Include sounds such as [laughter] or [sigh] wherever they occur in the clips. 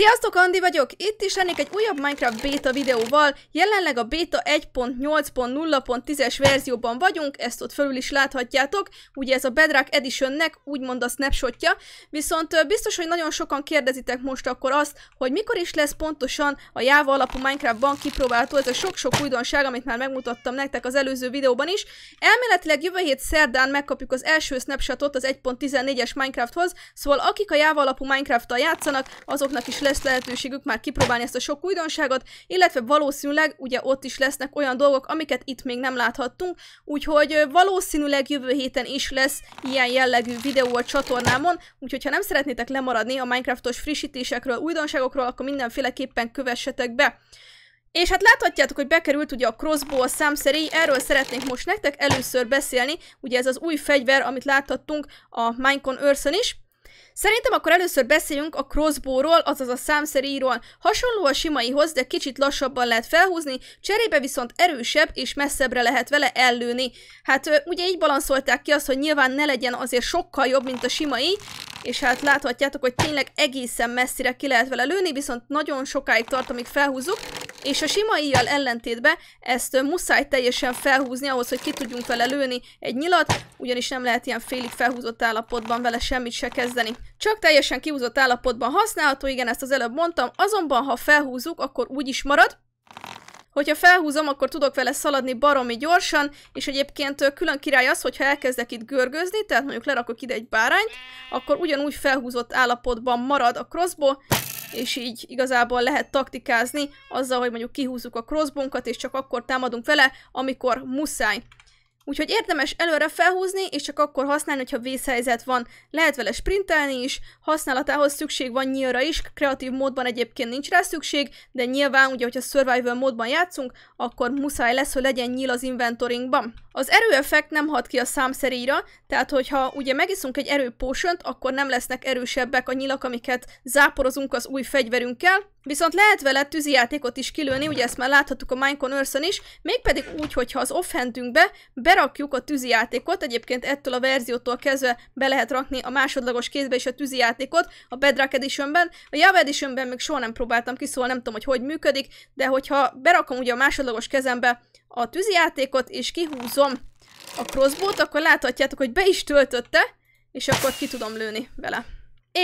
Sziasztok, Andi vagyok! Itt is lennék egy újabb Minecraft beta videóval. Jelenleg a beta 1.8.0.10-es verzióban vagyunk, ezt ott fölül is láthatjátok. Ugye ez a Bedrock Editionnek úgymond a snapshotja. Viszont biztos, hogy nagyon sokan kérdezitek most akkor azt, hogy mikor is lesz pontosan a Java alapú Minecraftban kipróbálható ez a sok-sok újdonság, amit már megmutattam nektek az előző videóban is. Elméletileg jövő hét szerdán megkapjuk az első snapshotot az 1.14-es Minecrafthoz, szóval akik a Java alapú Minecraft-tal játszanak, azoknak is lesz lehetőségük már kipróbálni ezt a sok újdonságot, illetve valószínűleg ugye ott is lesznek olyan dolgok, amiket itt még nem láthattunk, úgyhogy valószínűleg jövő héten is lesz ilyen jellegű videó a csatornámon, úgyhogy ha nem szeretnétek lemaradni a Minecraftos frissítésekről, újdonságokról, akkor mindenféleképpen kövessetek be. És hát láthatjátok, hogy bekerült ugye a crossbow, a számszerély, erről szeretnék most nektek először beszélni, ugye ez az új fegyver, amit láthattunk a Minecon Earth-en is, Szerintem akkor először beszéljünk a crossbowról, azaz a számszeríról. Hasonló a simaihoz, de kicsit lassabban lehet felhúzni, cserébe viszont erősebb és messzebbre lehet vele ellőni. Hát ugye így balanszolták ki azt, hogy nyilván ne legyen azért sokkal jobb, mint a simai, és hát láthatjátok, hogy tényleg egészen messzire ki lehet vele lőni, viszont nagyon sokáig tart, amíg felhúzzuk, és a sima íjjal ellentétben ezt muszáj teljesen felhúzni ahhoz, hogy ki tudjunk vele lőni egy nyilat, ugyanis nem lehet ilyen félig felhúzott állapotban vele semmit se kezdeni. Csak teljesen kihúzott állapotban használható, igen, ezt az előbb mondtam, azonban ha felhúzzuk, akkor úgy is marad, Hogyha felhúzom, akkor tudok vele szaladni baromi gyorsan, és egyébként külön király az, hogyha elkezdek itt görgőzni, tehát mondjuk lerakok ide egy bárányt, akkor ugyanúgy felhúzott állapotban marad a crossbow, és így igazából lehet taktikázni azzal, hogy mondjuk kihúzzuk a crossbunkat, és csak akkor támadunk vele, amikor muszáj. Úgyhogy érdemes előre felhúzni, és csak akkor használni, hogyha vészhelyzet van. Lehet vele sprintelni is, használatához szükség van nyílra is, kreatív módban egyébként nincs rá szükség, de nyilván ugye, hogyha survival módban játszunk, akkor muszáj lesz, hogy legyen nyíl az inventoringban. Az erőeffekt nem hat ki a számszeríra, tehát hogyha ugye megiszunk egy erőpósönt, akkor nem lesznek erősebbek a nyilak, amiket záporozunk az új fegyverünkkel, Viszont lehet vele tűzijátékot is kilőni, ugye ezt már láthattuk a Minecon Earth-on is, mégpedig úgy, hogyha az offhandünkbe berakjuk a tűzijátékot, egyébként ettől a verziótól kezdve be lehet rakni a másodlagos kézbe is a tűzijátékot a Bedrock Editionben. A Java Editionben még soha nem próbáltam ki, szóval nem tudom, hogy hogy működik, de hogyha berakom ugye a másodlagos kezembe a tűzijátékot és kihúzom a crossbow akkor láthatjátok, hogy be is töltötte, és akkor ki tudom lőni vele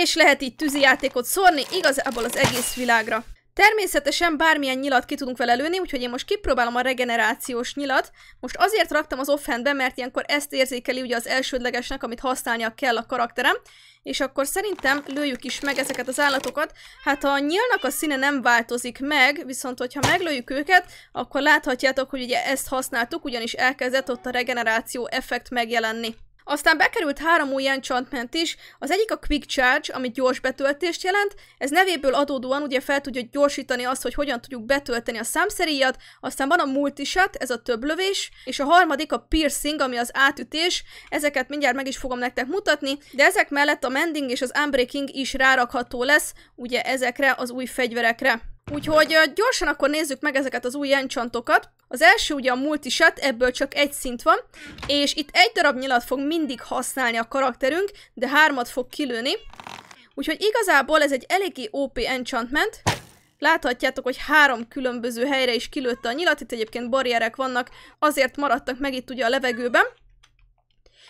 és lehet így játékot szórni igazából az egész világra. Természetesen bármilyen nyilat ki tudunk vele lőni, úgyhogy én most kipróbálom a regenerációs nyilat. Most azért raktam az offhandbe, mert ilyenkor ezt érzékeli ugye az elsődlegesnek, amit használnia kell a karakterem. És akkor szerintem lőjük is meg ezeket az állatokat. Hát a nyilnak a színe nem változik meg, viszont hogyha meglőjük őket, akkor láthatjátok, hogy ugye ezt használtuk, ugyanis elkezdett ott a regeneráció effekt megjelenni. Aztán bekerült három új enchantment is, az egyik a Quick Charge, ami gyors betöltést jelent, ez nevéből adódóan ugye fel tudja gyorsítani azt, hogy hogyan tudjuk betölteni a számszeríjat, aztán van a Shot, ez a több lövés, és a harmadik a Piercing, ami az átütés, ezeket mindjárt meg is fogom nektek mutatni, de ezek mellett a Mending és az Unbreaking is rárakható lesz, ugye ezekre az új fegyverekre. Úgyhogy gyorsan akkor nézzük meg ezeket az új enchantokat. Az első ugye a shot ebből csak egy szint van, és itt egy darab nyilat fog mindig használni a karakterünk, de hármat fog kilőni. Úgyhogy igazából ez egy eléggé OP enchantment. Láthatjátok, hogy három különböző helyre is kilőtte a nyilat, itt egyébként barrierek vannak, azért maradtak meg itt ugye a levegőben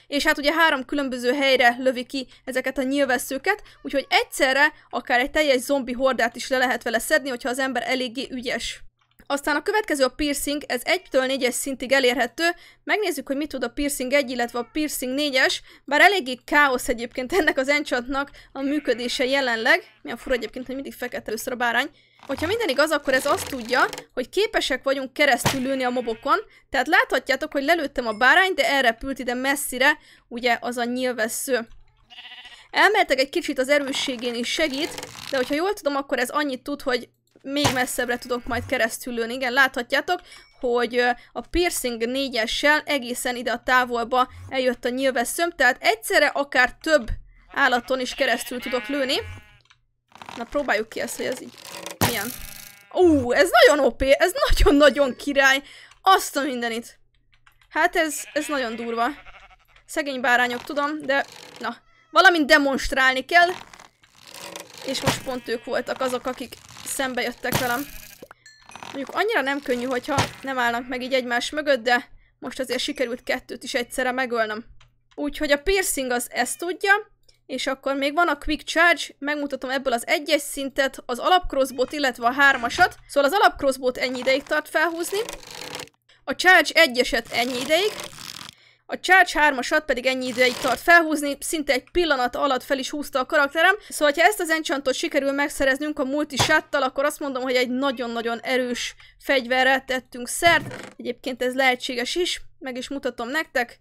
és hát ugye három különböző helyre lövi ki ezeket a nyilvesszőket, úgyhogy egyszerre akár egy teljes zombi hordát is le lehet vele szedni, hogyha az ember eléggé ügyes. Aztán a következő a piercing, ez 1-től 4-es szintig elérhető. Megnézzük, hogy mit tud a piercing 1, illetve a piercing 4-es, bár eléggé káosz egyébként ennek az enchantnak a működése jelenleg. Milyen fura egyébként, hogy mindig fekete először a bárány. Hogyha minden igaz, akkor ez azt tudja, hogy képesek vagyunk keresztül lőni a mobokon, tehát láthatjátok, hogy lelőttem a bárány, de elrepült ide messzire, ugye az a nyilvessző. Elmertek egy kicsit az erősségén is segít, de hogyha jól tudom, akkor ez annyit tud, hogy még messzebbre tudok majd keresztül lőni. Igen, láthatjátok, hogy a piercing 4 egészen ide a távolba eljött a nyilvesszöm, tehát egyszerre akár több állaton is keresztül tudok lőni. Na próbáljuk ki ezt, hogy ez így milyen. Ú, ez nagyon OP, ez nagyon-nagyon király. Azt a mindenit. Hát ez, ez nagyon durva. Szegény bárányok, tudom, de na. Valamint demonstrálni kell. És most pont ők voltak azok, akik szembe jöttek velem. Mondjuk annyira nem könnyű, hogyha nem állnak meg így egymás mögött, de most azért sikerült kettőt is egyszerre megölnöm. Úgyhogy a piercing az ezt tudja, és akkor még van a quick charge, megmutatom ebből az egyes szintet, az alap illetve a hármasat. Szóval az alap ennyi ideig tart felhúzni, a charge egyeset ennyi ideig, a Charge 3-asat pedig ennyi ideig tart felhúzni, szinte egy pillanat alatt fel is húzta a karakterem, szóval ha ezt az enchantot sikerül megszereznünk a multi-sattal, akkor azt mondom, hogy egy nagyon-nagyon erős fegyverre tettünk szert, egyébként ez lehetséges is, meg is mutatom nektek.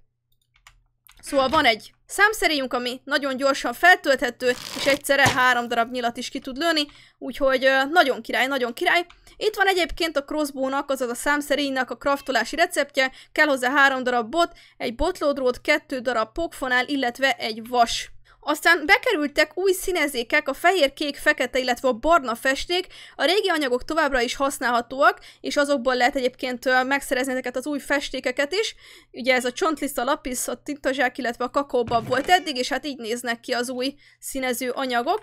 Szóval van egy Számszeréjünk, ami nagyon gyorsan feltölthető, és egyszerre három darab nyilat is ki tud lőni, úgyhogy nagyon király, nagyon király. Itt van egyébként a crossbow-nak, azaz a számszerénynek a kraftolási receptje, kell hozzá három darab bot, egy botlódrót, kettő darab pokfonál, illetve egy vas. Aztán bekerültek új színezékek, a fehér-kék, fekete, illetve a barna festék, a régi anyagok továbbra is használhatóak, és azokból lehet egyébként megszerezni ezeket az új festékeket is. Ugye ez a a lapis, a tintazsák, illetve a kakóbab volt eddig, és hát így néznek ki az új színező anyagok.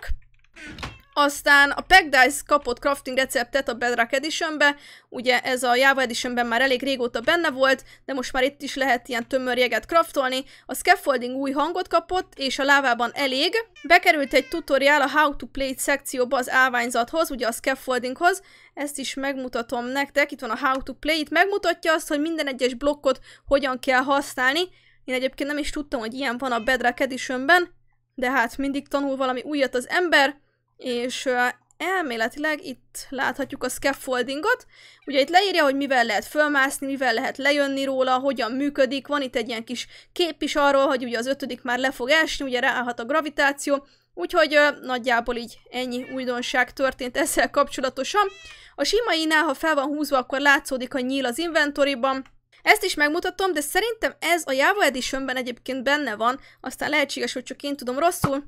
Aztán a Dice kapott crafting receptet a Bedrock Editionbe, ugye ez a Java Editionben már elég régóta benne volt, de most már itt is lehet ilyen tömörjeget craftolni. A scaffolding új hangot kapott, és a lávában elég. Bekerült egy tutoriál a How to Play szekcióba az állványzathoz, ugye a scaffoldinghoz, ezt is megmutatom nektek, itt van a How to Play, itt megmutatja azt, hogy minden egyes blokkot hogyan kell használni. Én egyébként nem is tudtam, hogy ilyen van a Bedrock Editionben, de hát mindig tanul valami újat az ember és elméletileg itt láthatjuk a scaffoldingot. Ugye itt leírja, hogy mivel lehet fölmászni, mivel lehet lejönni róla, hogyan működik. Van itt egy ilyen kis kép is arról, hogy ugye az ötödik már le fog esni, ugye ráállhat a gravitáció. Úgyhogy nagyjából így ennyi újdonság történt ezzel kapcsolatosan. A simainál, ha fel van húzva, akkor látszódik a nyíl az inventoriban, ezt is megmutatom, de szerintem ez a Java Editionben egyébként benne van, aztán lehetséges, hogy csak én tudom rosszul,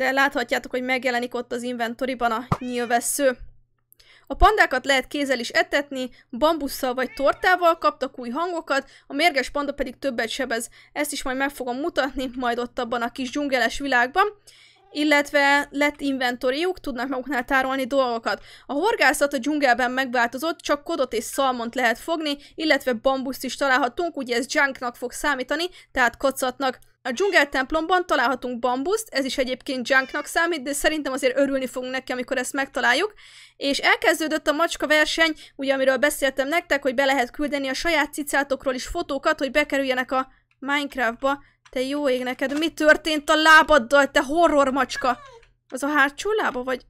de láthatjátok, hogy megjelenik ott az inventoriban a nyilvessző. A pandákat lehet kézzel is etetni, bambusszal vagy tortával kaptak új hangokat, a mérges panda pedig többet sebez. Ezt is majd meg fogom mutatni, majd ott abban a kis dzsungeles világban illetve lett inventoriuk, tudnak maguknál tárolni dolgokat. A horgászat a dzsungelben megváltozott, csak kodot és szalmont lehet fogni, illetve bambuszt is találhatunk, ugye ez junknak fog számítani, tehát kocatnak. A dzsungel templomban találhatunk bambuszt, ez is egyébként junknak számít, de szerintem azért örülni fogunk neki, amikor ezt megtaláljuk. És elkezdődött a macska verseny, ugye amiről beszéltem nektek, hogy be lehet küldeni a saját cicátokról is fotókat, hogy bekerüljenek a Minecraftba. Te jó ég neked, mi történt a lábaddal, te horror macska? Az a hátsó lába, vagy?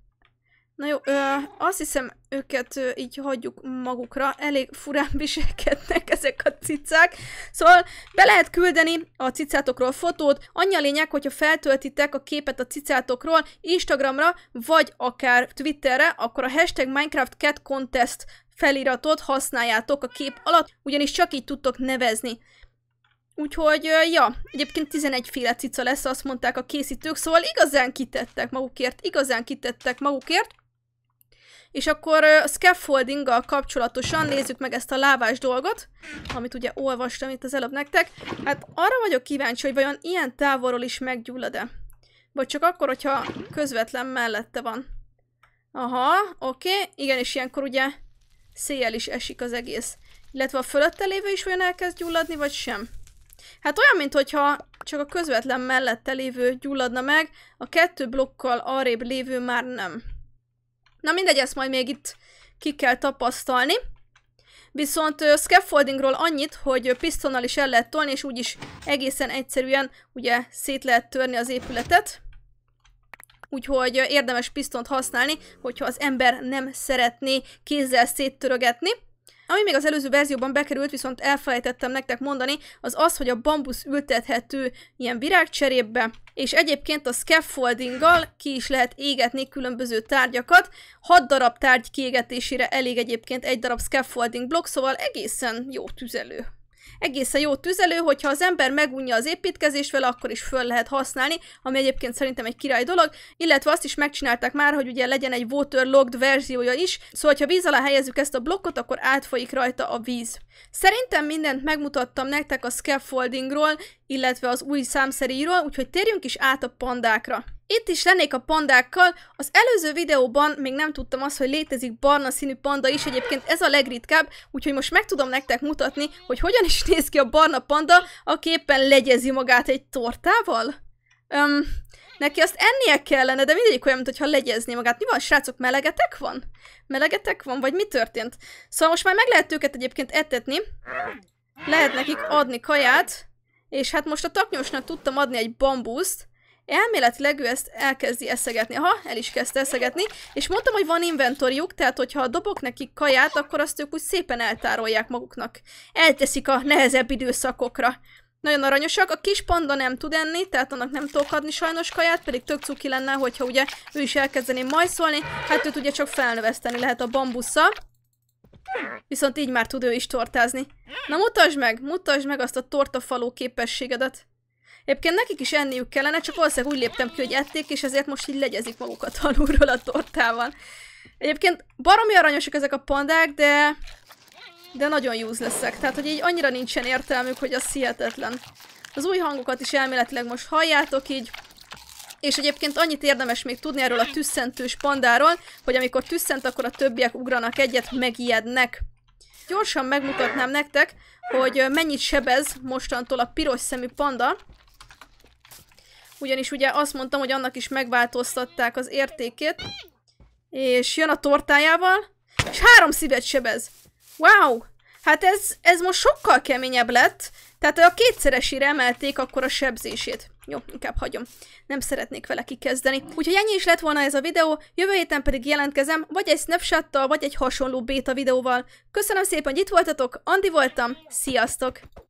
Na jó, ö, azt hiszem őket ö, így hagyjuk magukra, elég furán [laughs] viselkednek ezek a cicák. Szóval be lehet küldeni a cicátokról fotót, annyi a lényeg, hogyha feltöltitek a képet a cicátokról Instagramra, vagy akár Twitterre, akkor a hashtag Minecraft Cat Contest feliratot használjátok a kép alatt, ugyanis csak így tudtok nevezni. Úgyhogy, ja, egyébként 11 féle cica lesz, azt mondták a készítők, szóval igazán kitettek magukért, igazán kitettek magukért. És akkor a scaffoldinggal kapcsolatosan nézzük meg ezt a lávás dolgot, amit ugye olvastam itt az előbb nektek. Hát arra vagyok kíváncsi, hogy vajon ilyen távolról is meggyullad-e. Vagy csak akkor, hogyha közvetlen mellette van. Aha, oké, okay. igen, és ilyenkor ugye széjjel is esik az egész. Illetve a fölötte lévő is vajon elkezd gyulladni, vagy sem? Hát olyan, mintha csak a közvetlen mellette lévő gyulladna meg, a kettő blokkal arrébb lévő már nem. Na mindegy, ezt majd még itt ki kell tapasztalni. Viszont uh, scaffoldingról annyit, hogy pisztonnal is el lehet tolni, és úgyis egészen egyszerűen ugye szét lehet törni az épületet. Úgyhogy uh, érdemes pistont használni, hogyha az ember nem szeretné kézzel széttörögetni. Ami még az előző verzióban bekerült, viszont elfelejtettem nektek mondani, az az, hogy a bambusz ültethető ilyen virágcserébe, és egyébként a scaffoldinggal ki is lehet égetni különböző tárgyakat. 6 darab tárgy kiégetésére elég egyébként egy darab scaffolding blokk, szóval egészen jó tüzelő egészen jó tüzelő, hogyha az ember megunja az építkezést akkor is föl lehet használni, ami egyébként szerintem egy király dolog, illetve azt is megcsinálták már, hogy ugye legyen egy waterlogged verziója is, szóval ha víz alá helyezzük ezt a blokkot, akkor átfolyik rajta a víz. Szerintem mindent megmutattam nektek a scaffoldingról, illetve az új számszeríról, úgyhogy térjünk is át a pandákra. Itt is lennék a pandákkal, az előző videóban még nem tudtam azt, hogy létezik barna színű panda is, egyébként ez a legritkább, úgyhogy most meg tudom nektek mutatni, hogy hogyan is néz ki a barna panda, aki éppen legyezi magát egy tortával. Öm, neki azt ennie kellene, de mindegyik olyan, mintha legyezni magát. Mi van, srácok, melegetek van? Melegetek van, vagy mi történt? Szóval most már meg lehet őket egyébként etetni, lehet nekik adni kaját, és hát most a taknyosnak tudtam adni egy bambuszt, Elméletileg ő ezt elkezdi eszegetni. Aha, el is kezdte eszegetni. És mondtam, hogy van inventoriuk, tehát hogyha dobok nekik kaját, akkor azt ők úgy szépen eltárolják maguknak. Elteszik a nehezebb időszakokra. Nagyon aranyosak. A kis panda nem tud enni, tehát annak nem tudok adni sajnos kaját, pedig tök cuki lenne, hogyha ugye ő is elkezdené majszolni. Hát őt ugye csak felnöveszteni lehet a bambusza. Viszont így már tud ő is tortázni. Na mutasd meg, mutasd meg azt a tortafaló képességedet. Egyébként nekik is enniük kellene, csak valószínűleg úgy léptem ki, hogy ették, és ezért most így legyezik magukat [laughs] alulról a tortával. Egyébként baromi aranyosak ezek a pandák, de... De nagyon useless leszek. tehát hogy így annyira nincsen értelmük, hogy az hihetetlen. Az új hangokat is elméletileg most halljátok így, és egyébként annyit érdemes még tudni erről a tüsszentős pandáról, hogy amikor tüsszent, akkor a többiek ugranak egyet, megijednek. Gyorsan megmutatnám nektek, hogy mennyit sebez mostantól a piros szemű panda, ugyanis ugye azt mondtam, hogy annak is megváltoztatták az értékét, és jön a tortájával, és három szívet sebez. Wow! Hát ez, ez most sokkal keményebb lett, tehát a kétszeresére emelték akkor a sebzését. Jó, inkább hagyom. Nem szeretnék vele kikezdeni. Úgyhogy ennyi is lett volna ez a videó, jövő héten pedig jelentkezem, vagy egy snapshot vagy egy hasonló beta videóval. Köszönöm szépen, hogy itt voltatok, Andi voltam, sziasztok!